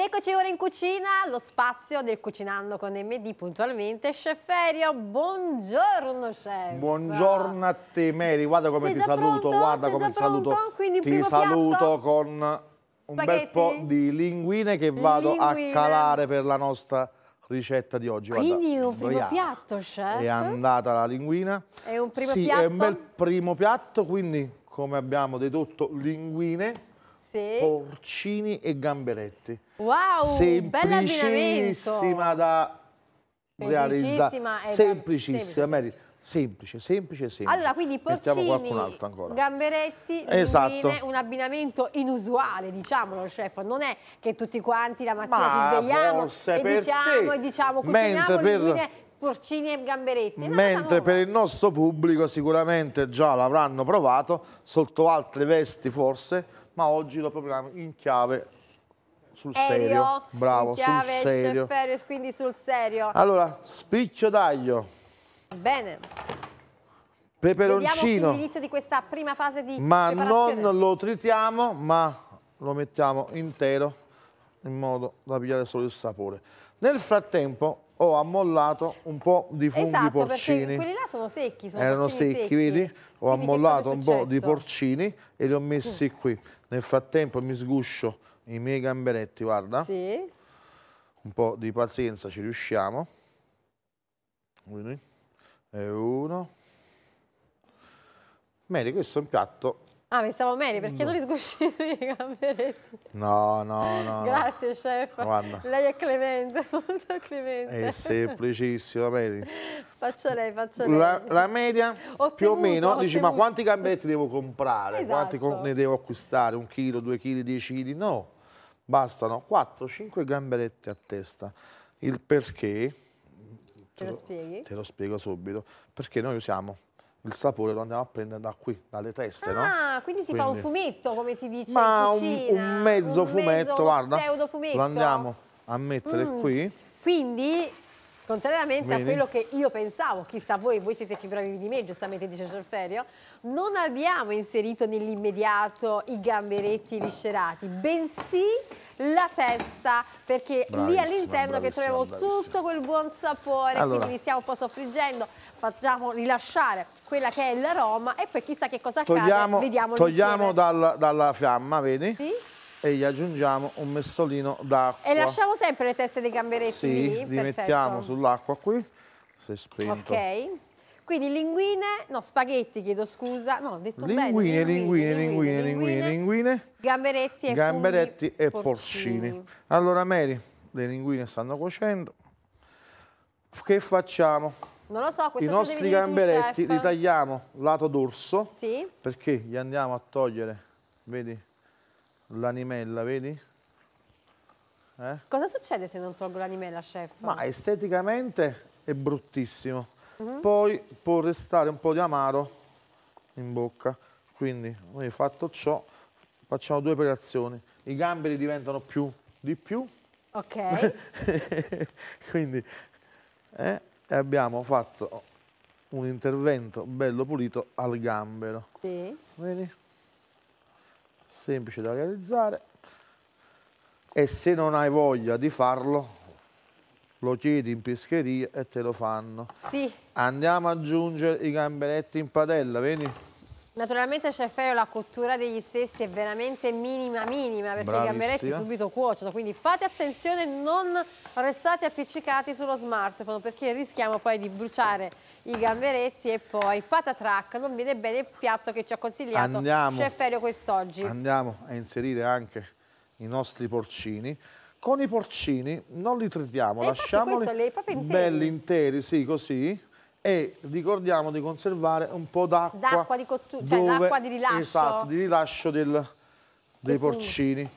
Ed eccoci ora in cucina, lo spazio del Cucinando con MD puntualmente. Chef Ferio, buongiorno chef. Buongiorno a te Mary, guarda come Sei ti saluto, pronto? guarda Sei come ti pronto? saluto. Quindi ti saluto piatto? con un Spaghetti? bel po' di linguine che vado linguine. a calare per la nostra ricetta di oggi. Guarda, Quindi un primo doiana. piatto, chef. È andata la linguina. È un primo sì, piatto? Sì, è un bel primo piatto, quindi come abbiamo dedotto linguine sì. porcini e gamberetti. Wow, semplicissima da realizzare. Semplicissima, semplicissima. semplice, semplice, semplice. Allora, quindi porcini, gamberetti, esatto. un abbinamento inusuale, diciamolo, chef. Non è che tutti quanti la mattina Ma ci svegliamo e diciamo, e diciamo, cuciniamo per porcini e gamberetti. Mentre per il nostro pubblico sicuramente già l'avranno provato, sotto altre vesti forse, ma oggi lo proviamo in chiave sul serio. Erio, Bravo, chiave, sul serio. Ferius, quindi sul serio. Allora, spicchio d'aglio. Bene. Peperoncino. l'inizio di questa prima fase di Ma non lo tritiamo, ma lo mettiamo intero in modo da pigliare solo il sapore. Nel frattempo ho ammollato un po' di funghi esatto, porcini. quelli là sono secchi, sono Erano secchi, secchi, vedi? Ho Quindi ammollato un po' di porcini e li ho messi mm. qui. Nel frattempo mi sguscio i miei gamberetti, guarda. Sì. Un po' di pazienza, ci riusciamo. Quindi, e eh, uno. Bene, questo è un piatto Ah, mi stavo bene perché no. li sgusci sui gamberetti. No, no, no. Grazie, no. chef. Guarda. Lei è clemente, molto clemente. È semplicissima, Mary. faccio lei, faccio lei. La, la media, ottenuto, più o meno, ottenuto. dici ma quanti gamberetti devo comprare? Esatto. Quanti ne devo acquistare? Un chilo, due chili, dieci chili? No, bastano 4-5 gamberetti a testa. Il perché... Te lo, te lo spieghi? Te lo spiego subito. Perché noi usiamo il sapore lo andiamo a prendere da qui, dalle teste, ah, no? quindi si quindi... fa un fumetto, come si dice Ma un, un, mezzo un fumetto, mezzo guarda, lo andiamo a mettere mm. qui. Quindi contrariamente Vedi? a quello che io pensavo, chissà voi, voi siete più bravi di me, giustamente dice Giorferio, non abbiamo inserito nell'immediato i gamberetti viscerati, bensì la testa perché lì all'interno che troviamo tutto quel buon sapore allora. quindi li stiamo un po' soffriggendo facciamo rilasciare quella che è l'aroma e poi chissà che cosa togliamo, accade vediamo togliamo dal, dalla fiamma vedi? Sì? e gli aggiungiamo un messolino d'acqua. E lasciamo sempre le teste dei gamberetti sì, lì? li Perfetto. mettiamo sull'acqua qui, se spento. Ok, quindi linguine, no spaghetti chiedo scusa, no ho detto linguine, bene. Linguine, linguine, linguine, linguine, linguine, Gamberetti e, gamberetti e porcini. porcini. Allora Mary, le linguine stanno cuocendo, che facciamo? Non lo so, questo I nostri gamberetti li tagliamo lato dorso, sì. perché gli andiamo a togliere, vedi? l'animella, vedi? Eh? Cosa succede se non tolgo l'animella, chef? Ma esteticamente è bruttissimo. Mm -hmm. Poi può restare un po' di amaro in bocca. Quindi noi fatto ciò facciamo due operazioni. I gamberi diventano più di più. Ok. Quindi eh, abbiamo fatto un intervento bello pulito al gambero. Sì. Vedi? semplice da realizzare e se non hai voglia di farlo lo chiedi in pescheria e te lo fanno. Sì. Andiamo ad aggiungere i gamberetti in padella, vedi? Naturalmente c'è Feo, la cottura degli stessi è veramente minima minima perché Bravissima. i gamberetti subito cuociono, quindi fate attenzione, non restate appiccicati sullo smartphone perché rischiamo poi di bruciare i gamberetti e poi patatrac, non viene bene il piatto che ci ha consigliato Cefferio quest'oggi. Andiamo a inserire anche i nostri porcini. Con i porcini non li trittiamo, lasciamoli belli interi, sì, così e ricordiamo di conservare un po' d'acqua. D'acqua di cottura, cioè di rilascio. Esatto, di rilascio del, dei porcini.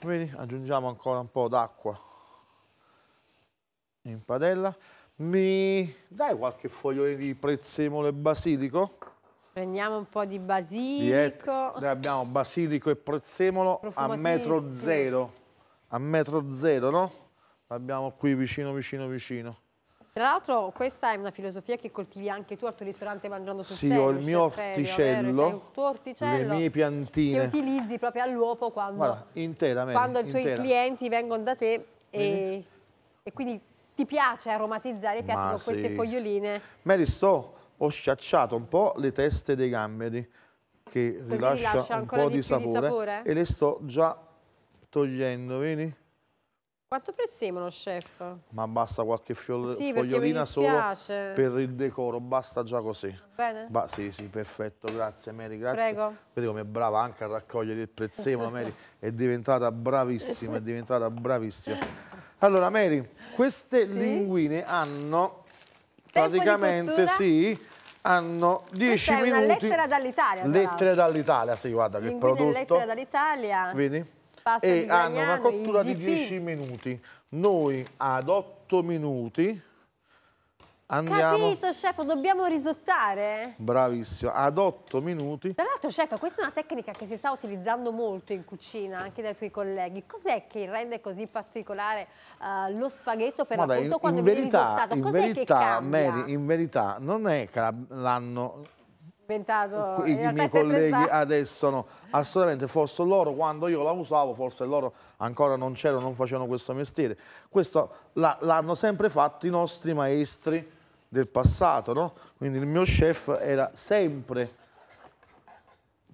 Vedi, aggiungiamo ancora un po' d'acqua in padella. Mi dai qualche foglione di prezzemolo e basilico? Prendiamo un po' di basilico. Noi abbiamo basilico e prezzemolo a metro zero. A metro zero, no? L'abbiamo qui vicino, vicino, vicino. Tra l'altro questa è una filosofia che coltivi anche tu al tuo ristorante mangiando sul sì, Sì, ho il mio orticello, vero, tuo orticello, le mie piantine. Che utilizzi proprio all'uopo quando, Guarda, intera, quando i tuoi clienti vengono da te e, e, quindi ti piace aromatizzare i piatti Ma con sì. queste foglioline. Mary, sto, ho sciacciato un po' le teste dei gamberi che rilascia, rilascia, un po' di, di sapore, di sapore e le sto già togliendo, vedi? Quanto prezzemolo, chef? Ma basta qualche fiol- sì, fogliolina solo per il decoro, basta già così. Bene? Ba sì, sì, perfetto, grazie Mary, grazie. Prego. Vedi è brava anche a raccogliere il prezzemolo, Mary. È diventata bravissima, è diventata bravissima. Allora, Mary, queste sì? linguine hanno praticamente, sì, hanno 10 minuti. È una lettera dall'Italia. Lettera dall'Italia, sì, guarda linguine che prodotto. lettera dall'Italia. Vedi? Pasta e hanno una cottura di 10 minuti. Noi ad 8 minuti Andiamo. Capito, chef, dobbiamo risottare? Bravissimo, ad 8 minuti. Tra l'altro, chef, questa è una tecnica che si sta utilizzando molto in cucina, anche dai tuoi colleghi. Cos'è che rende così particolare uh, lo spaghetto per Ma appunto dai, quando verità, viene risottato? Cos'è che cambia? Mary, in verità non è che l'hanno inventato i, in miei colleghi sta... adesso no assolutamente forse loro quando io la usavo forse loro ancora non c'erano non facevano questo mestiere questo l'hanno sempre fatto i nostri maestri del passato no? quindi il mio chef era sempre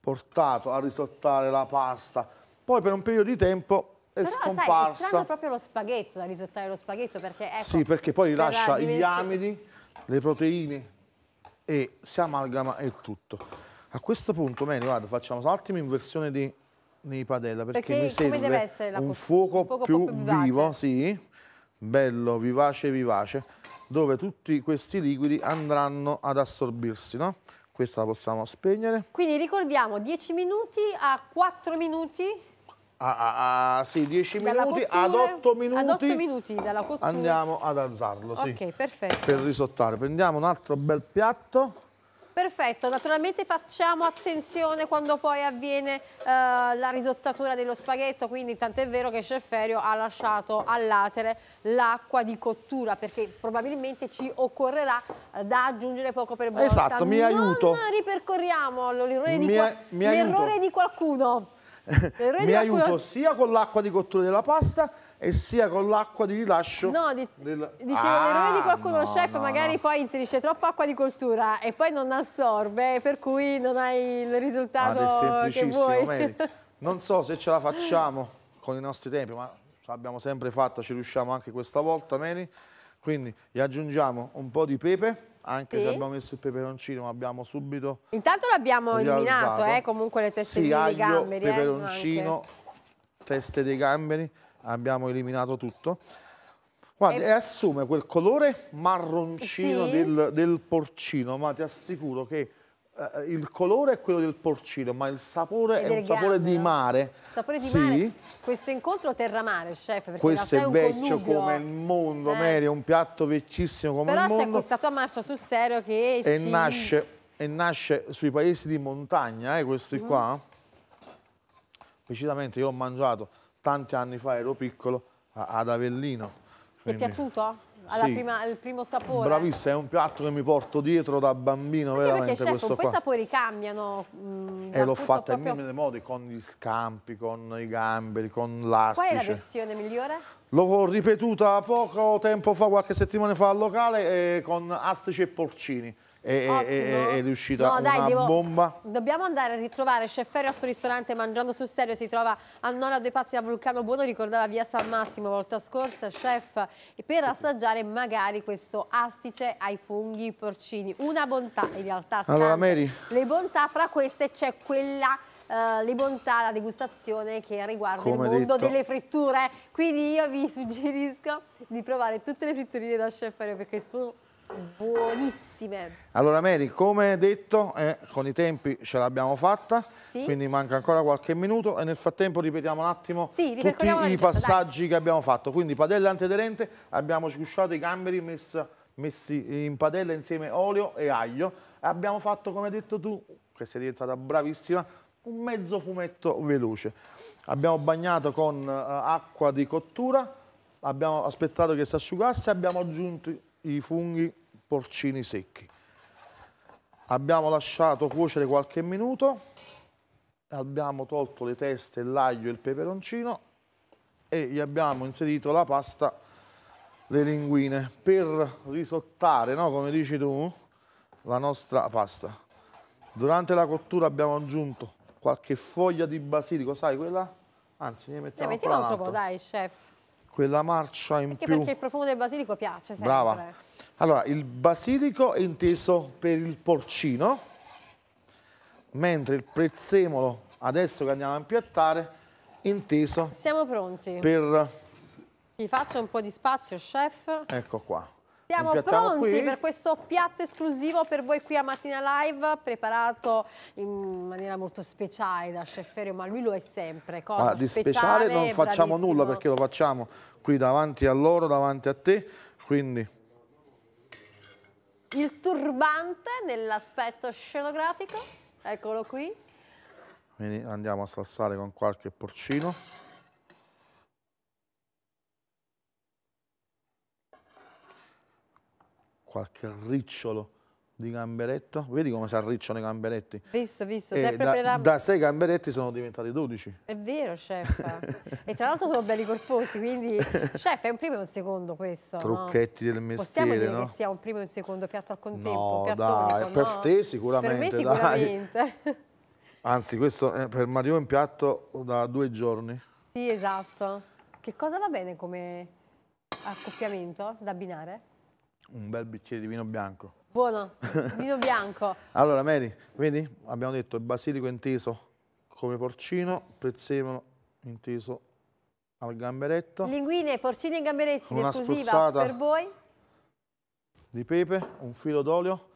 portato a risottare la pasta poi per un periodo di tempo è Però, scomparsa. Però sai, è proprio lo spaghetto, da risottare lo spaghetto, perché ecco, Sì, perché poi rilascia gli amidi, le proteine e si amalgama il tutto. A questo punto, meglio, guarda, facciamo un attimo inversione di, di padella perché, perché mi serve un fuoco, un fuoco più, più vivo, sì, bello, vivace, vivace, dove tutti questi liquidi andranno ad assorbirsi, no? Questa la possiamo spegnere. Quindi ricordiamo 10 minuti a 4 minuti a, ah, a, ah, a ah, sì, 10 minuti ad 8 minuti. Ad 8 minuti dalla cottura. Andiamo ad alzarlo, sì. Ok, perfetto. Per risottare. Prendiamo un altro bel piatto. Perfetto, naturalmente facciamo attenzione quando poi avviene eh, la risottatura dello spaghetto, quindi tant'è vero che Chef ha lasciato all'atere l'acqua di cottura perché probabilmente ci occorrerà eh, da aggiungere poco per buona. Esatto, mi non aiuto. Non ripercorriamo l'errore di, qua di qualcuno mi aiuto acqua... sia con l'acqua di cottura della pasta e sia con l'acqua di rilascio. No, di... Della... dicevo, ah, l'errore di qualcuno no, chef no, magari no. poi inserisce troppa acqua di cottura e poi non assorbe, per cui non hai il risultato Guarda, ah, è semplicissimo, Mary. Non so se ce la facciamo con i nostri tempi, ma ce l'abbiamo sempre fatta, ci riusciamo anche questa volta, Mary. Quindi gli aggiungiamo un po' di pepe anche sì. se abbiamo messo il peperoncino, ma abbiamo subito... Intanto l'abbiamo eliminato, eh, comunque le teste sì, aglio, dei gamberi. Eh, peperoncino, eh, teste dei gamberi, abbiamo eliminato tutto. Guarda, e... assume quel colore marroncino sì. del, del porcino, ma ti assicuro che eh, il colore è quello del porcino, ma il sapore è un sapore di mare. Sapore di sì. mare. Questo incontro terra-mare, chef, Questo è, è vecchio come il mondo, eh. Mary, è un piatto vecchissimo come Però il mondo. Però c'è questa tua marcia sul serio che e ci... nasce e nasce sui paesi di montagna, eh, questi mm. qua. Precisamente io l'ho mangiato tanti anni fa, ero piccolo, ad Avellino. Quindi... Ti è piaciuto? sì. prima, al primo sapore. Bravissima, è un piatto che mi porto dietro da bambino, Anche veramente perché, chef, questo poi i sapori cambiano. Mh, mm, eh, e l'ho fatta proprio... in mille modi, con gli scampi, con i gamberi, con l'astice. Qual è la versione migliore? L'ho ripetuta poco tempo fa, qualche settimana fa al locale, eh, con astice e porcini è, è, è, riuscita no, dai, una devo, bomba. Dobbiamo andare a ritrovare Chef Ferio al suo ristorante Mangiando sul Serio, si trova a Nora dei Passi da Vulcano Buono, ricordava via San Massimo volta scorsa, chef, per assaggiare magari questo astice ai funghi porcini. Una bontà in realtà. Allora Mary. Le bontà, fra queste c'è quella Uh, le bontà, la degustazione che riguarda Come il mondo detto. delle fritture. Quindi io vi suggerisco di provare tutte le fritturine da chef Ferio perché sono buonissime. Allora Mary, come detto, eh, con i tempi ce l'abbiamo fatta, sì. quindi manca ancora qualche minuto e nel frattempo ripetiamo un attimo sì, tutti i ricetta, passaggi dai. che abbiamo fatto. Ququindi padella antiaderente, abbiamo sgusciato i gamberi messa, messi in padella insieme olio e aglio. Abbiamo fatto, come hai detto tu, che sei diventata bravissima, un mezzo fumetto veloce. Abbiamo bagnato con eh, acqua di cottura, abbiamo aspettato che si asciugasse, abbiamo aggiunto i funghi porcini secchi. Abbiamo lasciato cuocere qualche minuto, abbiamo tolto le teste, l'aglio e il peperoncino e gli abbiamo inserito la pasta le linguine per risottare, no? come dici tu, la nostra pasta. Durante la cottura abbiamo aggiunto qualche foglia di basilico, sai quella? Anzi, ne mettiamo, ne mettiamo un po', dai, chef quella marcia in Anche più. perché il profumo del basilico piace sempre. Brava. Allora, il basilico è inteso per il porcino, mentre il prezzemolo, adesso che andiamo a impiattare, è inteso... Siamo pronti. Per... Ti faccio un po' di spazio, chef. Ecco qua. Siamo pronti qui. per questo piatto esclusivo per voi qui a Mattina Live, preparato in maniera molto speciale da Chef Ferio, ma lui lo è sempre. Cosa ma di speciale, speciale non facciamo bravissimo. nulla perché lo facciamo qui davanti a loro, davanti a te, quindi... Il turbante nell'aspetto scenografico, eccolo qui. Quindi andiamo a salsare con qualche porcino. qualche ricciolo di gamberetto. Vedi come si arricciano i gamberetti? Visto, visto. E eh, sempre da, per la... da sei gamberetti sono diventati 12. È vero, chef. e tra l'altro sono belli corposi, quindi... chef, è un primo e un secondo questo, Trucchetti no? del mestiere, Possiamo dire no? che sia un primo e un secondo piatto al contempo, no, piatto dai, unico, Per no? te sicuramente, Per me sicuramente. Anzi, questo è per Mario in piatto da due giorni. Sì, esatto. Che cosa va bene come accoppiamento da abbinare? Un bel bicchiere di vino bianco. Buono, vino bianco. allora, Mary, vedi? Abbiamo detto il basilico inteso come porcino, prezzemolo inteso al gamberetto. Linguine, porcini e gamberetti, una esclusiva per voi. Di pepe, un filo d'olio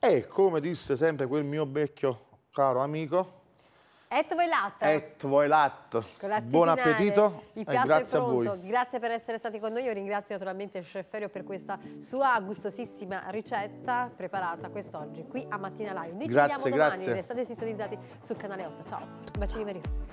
e come disse sempre quel mio vecchio caro amico, Et voilat. Et voilat. Buon appetito Il piatto grazie è pronto. a voi. Grazie per essere stati con noi. Io ringrazio naturalmente il chef Ferio per questa sua gustosissima ricetta preparata quest'oggi qui a Mattina Live. Noi grazie, ci vediamo domani. Grazie. Restate sintonizzati sul canale 8. Ciao. Bacini di Maria.